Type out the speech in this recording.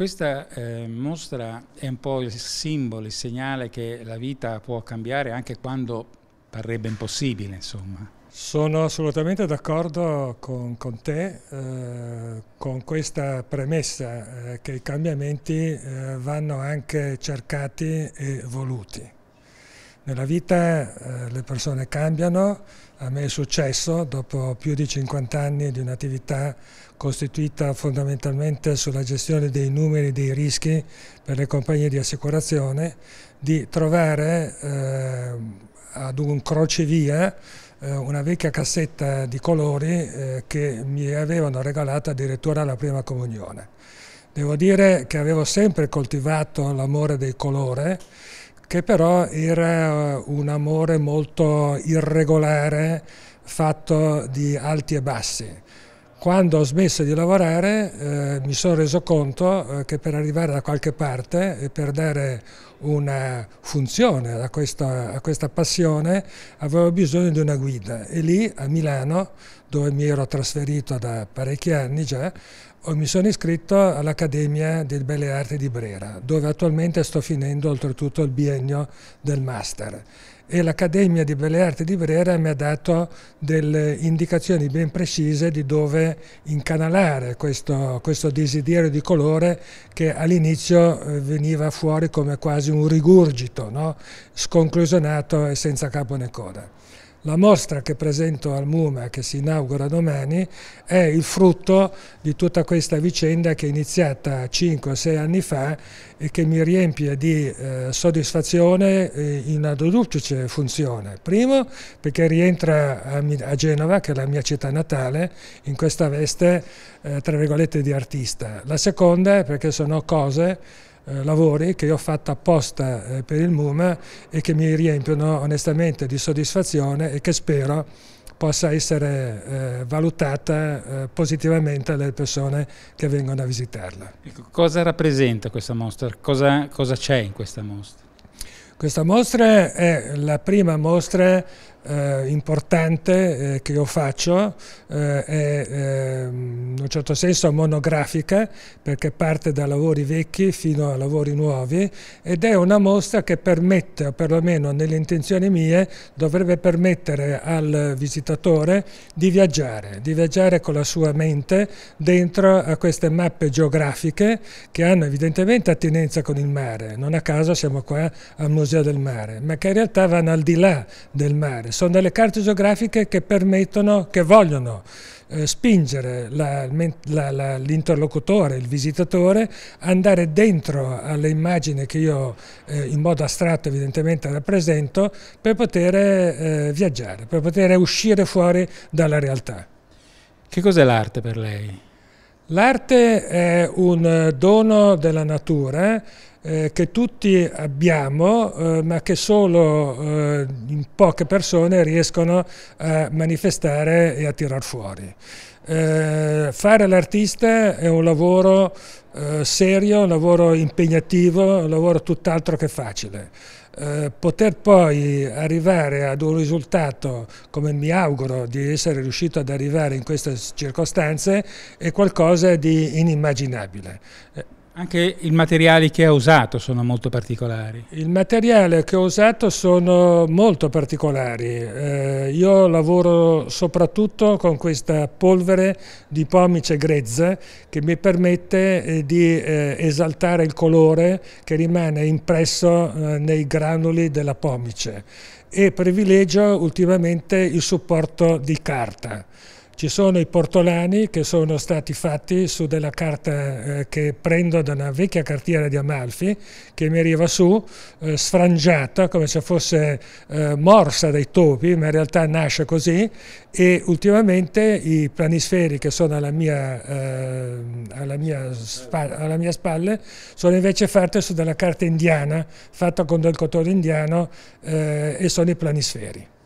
Questa eh, mostra è un po' il simbolo, il segnale che la vita può cambiare anche quando parrebbe impossibile, insomma. Sono assolutamente d'accordo con, con, te, eh, con questa premessa eh, che i cambiamenti eh, vanno anche cercati e voluti. Nella vita eh, le persone cambiano, a me è successo dopo più di 50 anni di un'attività costituita fondamentalmente sulla gestione dei numeri e dei rischi per le compagnie di assicurazione, di trovare eh, ad un crocevia eh, una vecchia cassetta di colori eh, che mi avevano regalato addirittura alla prima comunione. Devo dire che avevo sempre coltivato l'amore del colore che però era eh, un amore molto irregolare, fatto di alti e bassi. Quando ho smesso di lavorare eh, mi sono reso conto eh, che per arrivare da qualche parte e per dare una funzione a questa, a questa passione avevo bisogno di una guida e lì a Milano, dove mi ero trasferito da parecchi anni già, mi sono iscritto all'Accademia delle Belle Arti di Brera, dove attualmente sto finendo oltretutto il biennio del master e l'Accademia di Belle Arti di Brera mi ha dato delle indicazioni ben precise di dove incanalare questo, questo desiderio di colore che all'inizio eh, veniva fuori come quasi un rigurgito, no? sconclusionato e senza capo né coda. La mostra che presento al MUMA, che si inaugura domani, è il frutto di tutta questa vicenda che è iniziata 5-6 anni fa e che mi riempie di eh, soddisfazione in una duplice funzione. Primo, perché rientra a, a, Genova, che è la mia città natale, in questa veste, eh, tra virgolette, di artista. La seconda, perché sono cose eh, lavori che ho fatto apposta eh, per il MUMA e che mi riempiono onestamente di soddisfazione e che spero possa essere eh, valutata eh, positivamente dalle persone che vengono a visitarla. Ecco, cosa rappresenta questa mostra? Cosa c'è in questa mostra? Questa mostra è la prima mostra eh, importante eh, che io faccio eh, è ehm, in un certo senso monografica perché parte da lavori vecchi fino a lavori nuovi ed è una mostra che permette, o perlomeno nelle intenzioni mie, dovrebbe permettere al visitatore di viaggiare, di viaggiare con la sua mente dentro a queste mappe geografiche che hanno evidentemente attinenza con il mare, non a caso siamo qua al Museo del Mare, ma che in realtà vanno al di là del mare geografiche, sono delle carte geografiche che permettono, che vogliono eh, spingere l'interlocutore, il visitatore, andare dentro alle immagini che io eh, in modo astratto evidentemente rappresento per poter eh, viaggiare, per poter uscire fuori dalla realtà. Che cos'è l'arte per lei? L'arte è un dono della natura eh, che tutti abbiamo, eh, ma che solo eh, in poche persone riescono a manifestare e a tirar fuori. Eh, fare l'artista è un lavoro eh, serio, un lavoro impegnativo, un lavoro tutt'altro che facile. Eh, poter poi arrivare ad un risultato, come mi auguro di essere riuscito ad arrivare in queste circostanze, è qualcosa di inimmaginabile. Eh, anche i materiali che ha usato sono molto particolari. Il materiale che ho usato sono molto particolari. Eh, io lavoro soprattutto con questa polvere di pomice grezza che mi permette eh, di eh, esaltare il colore che rimane impresso eh, nei granuli della pomice e privilegio ultimamente il supporto di carta. Ci sono i portolani che sono stati fatti su della carta eh, che prendo da una vecchia cartiera di Amalfi che mi arriva su, eh, sfrangiata come se fosse eh, morsa dai topi, ma in realtà nasce così e ultimamente i planisferi che sono alla mia, eh, alla mia, alla mia spalle sono invece fatti su della carta indiana, fatta con del cotone indiano eh, e sono i planisferi.